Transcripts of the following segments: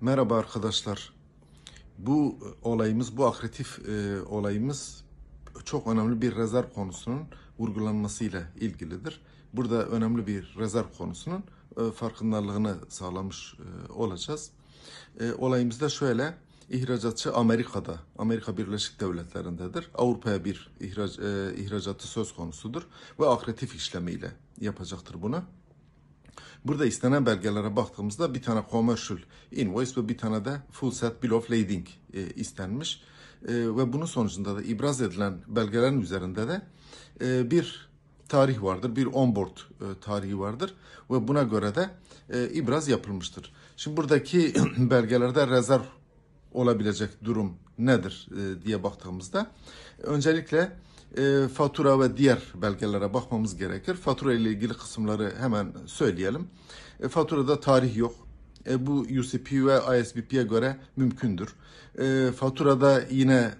Merhaba arkadaşlar. Bu olayımız, bu akretif e, olayımız çok önemli bir rezerv konusunun vurgulanmasıyla ilgilidir. Burada önemli bir rezerv konusunun e, farkındalığını sağlamış e, olacağız. E, olayımız da şöyle, İhracatçı Amerika'da, Amerika Birleşik Devletleri'ndedir. Avrupa'ya bir ihrac, e, ihracatı söz konusudur ve akretif işlemiyle yapacaktır bunu. Burada istenen belgelere baktığımızda bir tane commercial invoice ve bir tane de full set bill of lading e, istenmiş. E, ve bunun sonucunda da ibraz edilen belgelerin üzerinde de e, bir tarih vardır, bir onboard e, tarihi vardır ve buna göre de e, ibraz yapılmıştır. Şimdi buradaki belgelerde rezerv olabilecek durum nedir e, diye baktığımızda öncelikle e, fatura ve diğer belgelere bakmamız gerekir. Fatura ile ilgili kısımları hemen söyleyelim. E, faturada tarih yok. E, bu UCP ve ISBP'ye göre mümkündür. E, faturada yine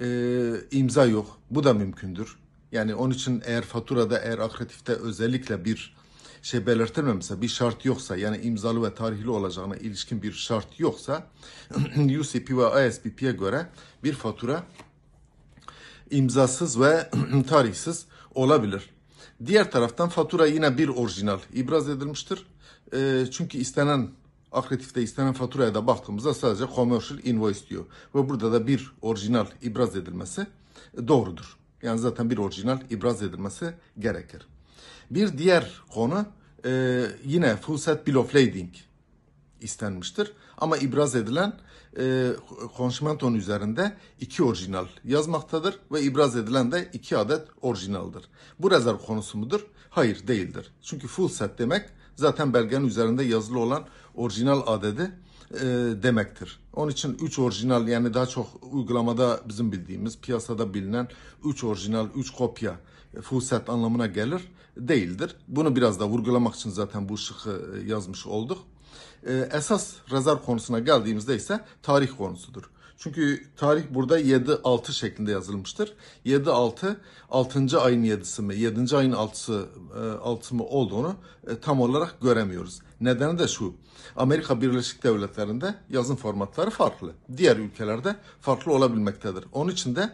e, imza yok. Bu da mümkündür. Yani onun için eğer faturada eğer akreditifte özellikle bir şey belirtilmemişse, bir şart yoksa yani imzalı ve tarihli olacağına ilişkin bir şart yoksa UCP ve ISBP'ye göre bir fatura imzasız ve tarihsiz olabilir. Diğer taraftan fatura yine bir orijinal ibraz edilmiştir. E, çünkü istenen akreditifte istenen faturaya da baktığımızda sadece commercial invoice diyor. Ve burada da bir orijinal ibraz edilmesi doğrudur. Yani zaten bir orijinal ibraz edilmesi gerekir. Bir diğer konu e, yine full set bill of lading istenmiştir. Ama ibraz edilen e, konşimenton üzerinde iki orijinal yazmaktadır ve ibraz edilen de iki adet orijinaldır. Bu rezerv konusu mudur? Hayır değildir. Çünkü full set demek zaten belgenin üzerinde yazılı olan orijinal adedi e, demektir. Onun için 3 orijinal yani daha çok uygulamada bizim bildiğimiz piyasada bilinen 3 orijinal 3 kopya e, full set anlamına gelir değildir. Bunu biraz da vurgulamak için zaten bu şıkı e, yazmış olduk. Ee, esas rezerv konusuna geldiğimizde ise tarih konusudur. Çünkü tarih burada 7-6 şeklinde yazılmıştır. 7-6, 6. ayın 7'si mi, 7. ayın 6'sı, 6 e, mı olduğunu e, tam olarak göremiyoruz. Nedeni de şu, Amerika Birleşik Devletleri'nde yazın formatları farklı. Diğer ülkelerde farklı olabilmektedir. Onun için de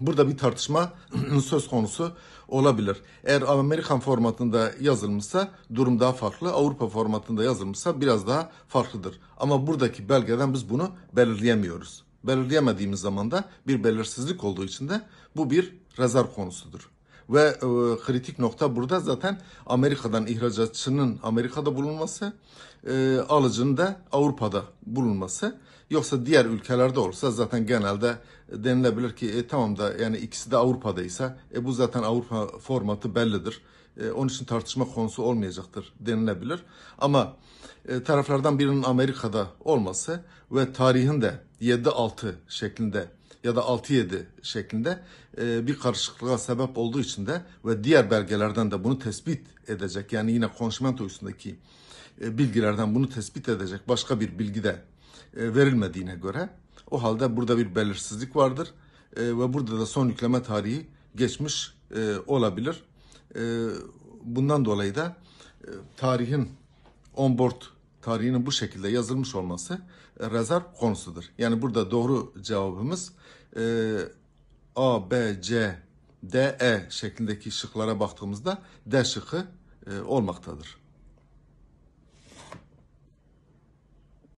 Burada bir tartışma söz konusu olabilir. Eğer Amerikan formatında yazılmışsa durum daha farklı. Avrupa formatında yazılmışsa biraz daha farklıdır. Ama buradaki belgeden biz bunu belirleyemiyoruz. Belirleyemediğimiz zaman da bir belirsizlik olduğu için de bu bir rezerv konusudur. Ve e, kritik nokta burada zaten Amerika'dan ihracatçının Amerika'da bulunması, e, alıcının da Avrupa'da bulunması. Yoksa diğer ülkelerde olsa zaten genelde denilebilir ki e, tamam da yani ikisi de Avrupa'daysa e, bu zaten Avrupa formatı bellidir. E, onun için tartışma konusu olmayacaktır denilebilir. Ama e, taraflardan birinin Amerika'da olması ve tarihin de 7-6 şeklinde ya da 6-7 şeklinde e, bir karışıklığa sebep olduğu için de ve diğer belgelerden de bunu tespit edecek yani yine konşimento üstündeki e, bilgilerden bunu tespit edecek başka bir bilgi de e, verilmediğine göre o halde burada bir belirsizlik vardır ve burada da son yükleme tarihi geçmiş olabilir. Bundan dolayı da tarihin onboard tarihinin bu şekilde yazılmış olması e, rezerv konusudur. Yani burada doğru cevabımız e, A, B, C, D, E şeklindeki şıklara baktığımızda D şıkkı e, olmaktadır.